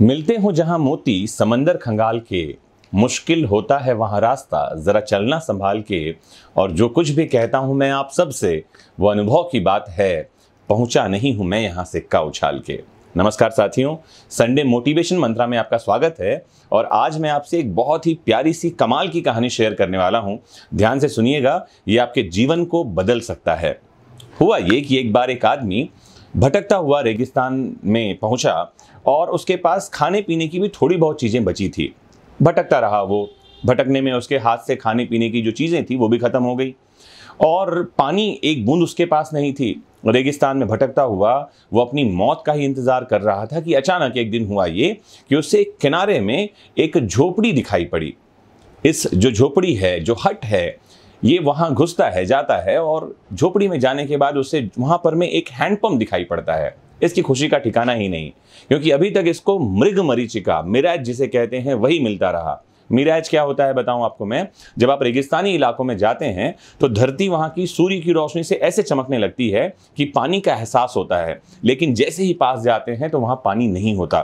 मिलते हो जहां मोती समंदर खंगाल के मुश्किल होता है वहां रास्ता ज़रा चलना संभाल के और जो कुछ भी कहता हूं मैं आप सब से वो अनुभव की बात है पहुंचा नहीं हूं मैं यहां सिक्का उछाल के नमस्कार साथियों संडे मोटिवेशन मंत्रा में आपका स्वागत है और आज मैं आपसे एक बहुत ही प्यारी सी कमाल की कहानी शेयर करने वाला हूं ध्यान से सुनिएगा ये आपके जीवन को बदल सकता है हुआ ये कि एक बार एक आदमी भटकता हुआ रेगिस्तान में पहुंचा और उसके पास खाने पीने की भी थोड़ी बहुत चीज़ें बची थी भटकता रहा वो भटकने में उसके हाथ से खाने पीने की जो चीज़ें थी वो भी ख़त्म हो गई और पानी एक बूंद उसके पास नहीं थी रेगिस्तान में भटकता हुआ वो अपनी मौत का ही इंतज़ार कर रहा था कि अचानक एक दिन हुआ ये कि उससे किनारे में एक झोपड़ी दिखाई पड़ी इस जो झोपड़ी है जो हट है ये वहाँ घुसता है जाता है और झोपड़ी में जाने के बाद उसे वहाँ पर में एक हैंडपम्प दिखाई पड़ता है इसकी खुशी का ठिकाना ही नहीं क्योंकि अभी तक इसको मृग मरीचिका मिराज जिसे कहते हैं वही मिलता रहा मिराज क्या होता है बताऊं आपको मैं जब आप रेगिस्तानी इलाकों में जाते हैं तो धरती वहां की सूर्य की रोशनी से ऐसे चमकने लगती है कि पानी का एहसास होता है लेकिन जैसे ही पास जाते हैं तो वहां पानी नहीं होता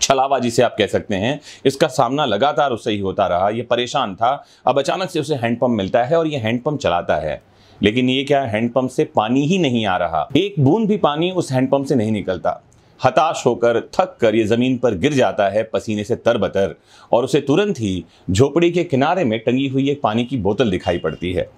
छलावा जिसे आप कह सकते हैं इसका सामना लगातार उसे ही होता रहा ये परेशान था अब अचानक से उसे हैंडपम्प मिलता है और ये हैंडपम्प चलाता है लेकिन ये क्या हैंडपम्प से पानी ही नहीं आ रहा एक बूंद भी पानी उस हैंडपम्प से नहीं निकलता हताश होकर थक कर ये ज़मीन पर गिर जाता है पसीने से तरबतर और उसे तुरंत ही झोपड़ी के किनारे में टंगी हुई एक पानी की बोतल दिखाई पड़ती है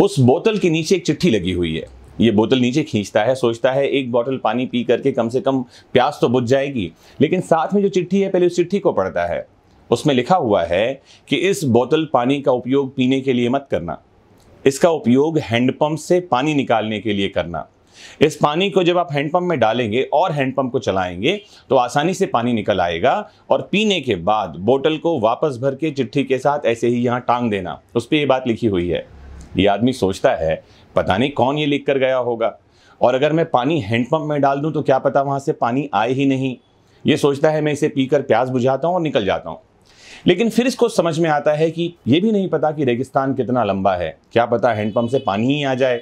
उस बोतल के नीचे एक चिट्ठी लगी हुई है ये बोतल नीचे खींचता है सोचता है एक बोतल पानी पी करके कम से कम प्यास तो बुझ जाएगी लेकिन साथ में जो चिट्ठी है पहले उस चिट्ठी को पढ़ता है उसमें लिखा हुआ है कि इस बोतल पानी का उपयोग पीने के लिए मत करना इसका उपयोग हैंडपम्प से पानी निकालने के लिए करना इस पानी को जब आप हैंडपंप में डालेंगे और हैंडपंप को चलाएंगे तो आसानी से पानी निकल आएगा और पीने के बाद बोतल को वापस भर के चिट्ठी के साथ ऐसे ही यहाँ टांग देना उस पर यह बात लिखी हुई है ये आदमी सोचता है पता नहीं कौन ये लिख कर गया होगा और अगर मैं पानी हैंडपम्प में डाल दूँ तो क्या पता वहाँ से पानी आए ही नहीं ये सोचता है मैं इसे पीकर प्यास बुझाता हूँ और निकल जाता हूँ लेकिन फिर इसको समझ में आता है कि ये भी नहीं पता कि रेगिस्तान कितना लंबा है क्या पता हैंडपम्प से पानी ही आ जाए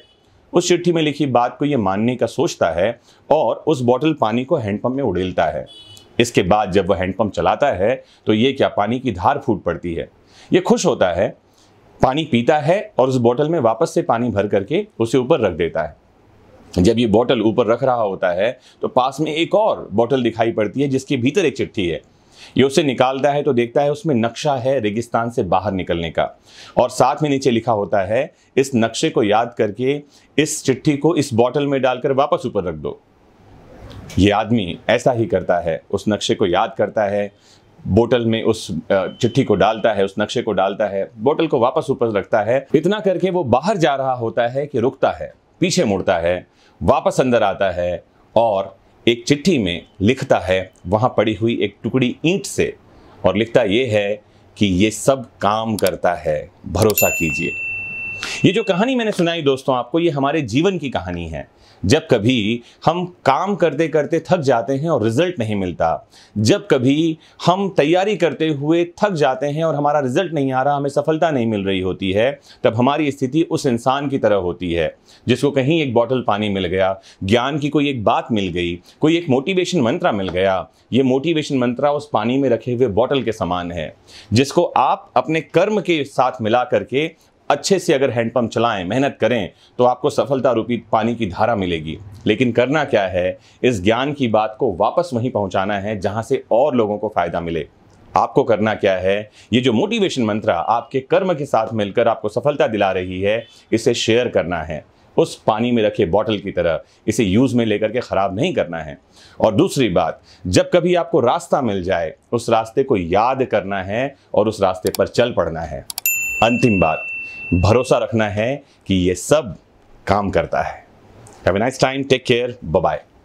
उस चिट्ठी में लिखी बात को ये मानने का सोचता है और उस बॉटल पानी को हैंडपम्प में उड़ेलता है इसके बाद जब वह हैंडपम्प चलाता है तो ये क्या पानी की धार फूट पड़ती है ये खुश होता है पानी पीता है और उस बोतल में वापस से पानी भर करके उसे ऊपर रख देता है जब ये बोतल ऊपर रख रहा होता है तो पास में एक और बोतल दिखाई पड़ती है जिसके भीतर एक चिट्ठी है ये उसे निकालता है तो देखता है उसमें नक्शा है रेगिस्तान से बाहर निकलने का और साथ में नीचे लिखा होता है इस नक्शे को याद करके इस चिट्ठी को इस बॉटल में डालकर वापस ऊपर रख दो ये आदमी ऐसा ही करता है उस नक्शे को याद करता है बोतल में उस चिट्ठी को डालता है उस नक्शे को डालता है बोतल को वापस ऊपर रखता है इतना करके वो बाहर जा रहा होता है कि रुकता है पीछे मुड़ता है वापस अंदर आता है और एक चिट्ठी में लिखता है वहाँ पड़ी हुई एक टुकड़ी ईंट से और लिखता ये है कि ये सब काम करता है भरोसा कीजिए ये जो कहानी मैंने सुनाई दोस्तों आपको ये हमारे जीवन की कहानी है जब कभी हम काम करते करते थक जाते हैं और रिजल्ट नहीं मिलता जब कभी हम तैयारी करते हुए थक जाते हैं और हमारा रिजल्ट नहीं आ रहा हमें सफलता नहीं मिल रही होती है तब हमारी स्थिति उस इंसान की तरह होती है जिसको कहीं एक बॉटल पानी मिल गया ज्ञान की कोई एक बात मिल गई कोई एक मोटिवेशन मंत्रा मिल गया ये मोटिवेशन मंत्रा उस पानी में रखे हुए बॉटल के समान है जिसको आप अपने कर्म के साथ मिला करके अच्छे से अगर हैंडपम्प चलाएं मेहनत करें तो आपको सफलता रूपी पानी की धारा मिलेगी लेकिन करना क्या है इस ज्ञान की बात को वापस वहीं पहुंचाना है जहां से और लोगों को फ़ायदा मिले आपको करना क्या है ये जो मोटिवेशन मंत्र आपके कर्म के साथ मिलकर आपको सफलता दिला रही है इसे शेयर करना है उस पानी में रखे बॉटल की तरह इसे यूज़ में लेकर के ख़राब नहीं करना है और दूसरी बात जब कभी आपको रास्ता मिल जाए उस रास्ते को याद करना है और उस रास्ते पर चल पड़ना है अंतिम बात भरोसा रखना है कि ये सब काम करता है have a nice time take care bye